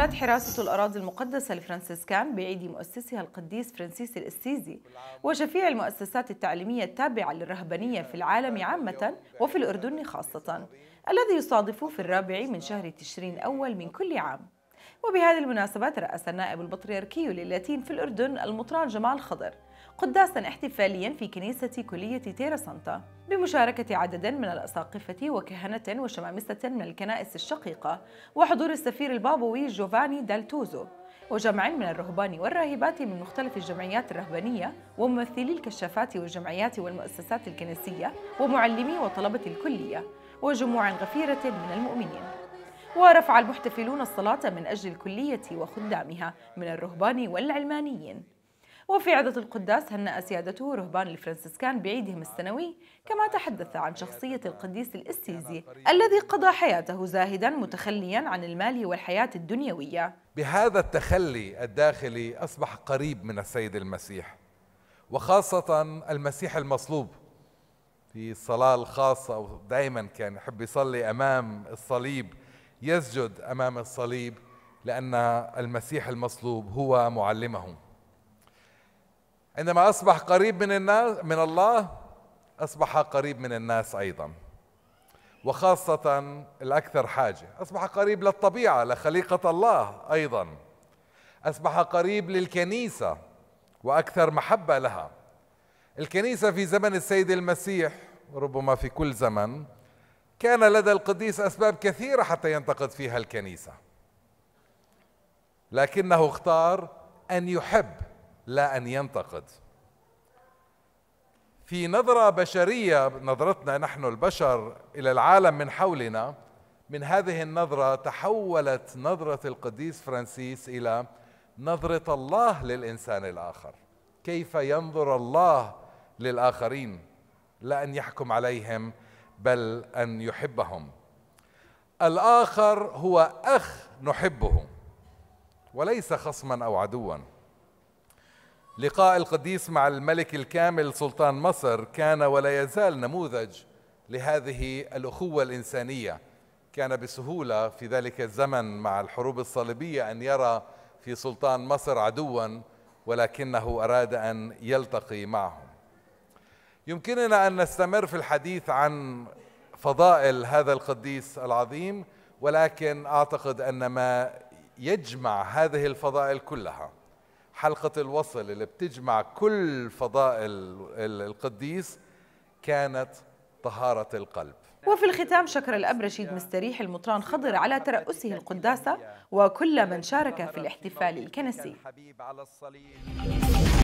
احتفلت حراسة الأراضي المقدسة الفرنسيسكان بعيد مؤسسها القديس فرانسيس الأسيزي وشفيع المؤسسات التعليمية التابعة للرهبانية في العالم عامة وفي الأردن خاصة الذي يصادف في الرابع من شهر تشرين أول من كل عام وبهذه المناسبة ترأس النائب البطريركي للاتين في الأردن المطران جمال خضر قداسا احتفاليا في كنيسة كلية تيرا سانتا بمشاركة عدد من الأساقفة وكهنة وشمامسة من الكنائس الشقيقة وحضور السفير البابوي جوفاني دالتوزو وجمع من الرهبان والراهبات من مختلف الجمعيات الرهبانية وممثلي الكشافات والجمعيات والمؤسسات الكنسية ومعلمي وطلبة الكلية وجموع غفيرة من المؤمنين ورفع المحتفلون الصلاة من أجل الكلية وخدامها من الرهبان والعلمانيين وفي عدة القداس هنأ سيادته رهبان الفرنسيسكان بعيدهم السنوي كما تحدث عن شخصية القديس الاستيزي الذي قضى حياته زاهدا متخليا عن المال والحياة الدنيوية بهذا التخلي الداخلي أصبح قريب من السيد المسيح وخاصة المسيح المصلوب في الصلاة الخاصة دائما كان يحب يصلي أمام الصليب يسجد امام الصليب لان المسيح المصلوب هو معلمه عندما اصبح قريب من الناس من الله اصبح قريب من الناس ايضا وخاصه الاكثر حاجه اصبح قريب للطبيعه لخليقه الله ايضا اصبح قريب للكنيسه واكثر محبه لها الكنيسه في زمن السيد المسيح ربما في كل زمن كان لدى القديس اسباب كثيره حتى ينتقد فيها الكنيسه لكنه اختار ان يحب لا ان ينتقد في نظره بشريه نظرتنا نحن البشر الى العالم من حولنا من هذه النظره تحولت نظره القديس فرانسيس الى نظره الله للانسان الاخر كيف ينظر الله للاخرين لا ان يحكم عليهم بل ان يحبهم الاخر هو اخ نحبه وليس خصما او عدوا لقاء القديس مع الملك الكامل سلطان مصر كان ولا يزال نموذج لهذه الاخوه الانسانيه كان بسهوله في ذلك الزمن مع الحروب الصليبيه ان يرى في سلطان مصر عدوا ولكنه اراد ان يلتقي معهم يمكننا ان نستمر في الحديث عن فضائل هذا القديس العظيم ولكن اعتقد ان ما يجمع هذه الفضائل كلها حلقه الوصل اللي بتجمع كل فضائل القديس كانت طهاره القلب وفي الختام شكر الأب رشيد مستريح المطران خضر على ترأسه القداسة وكل من شارك في الاحتفال الكنسي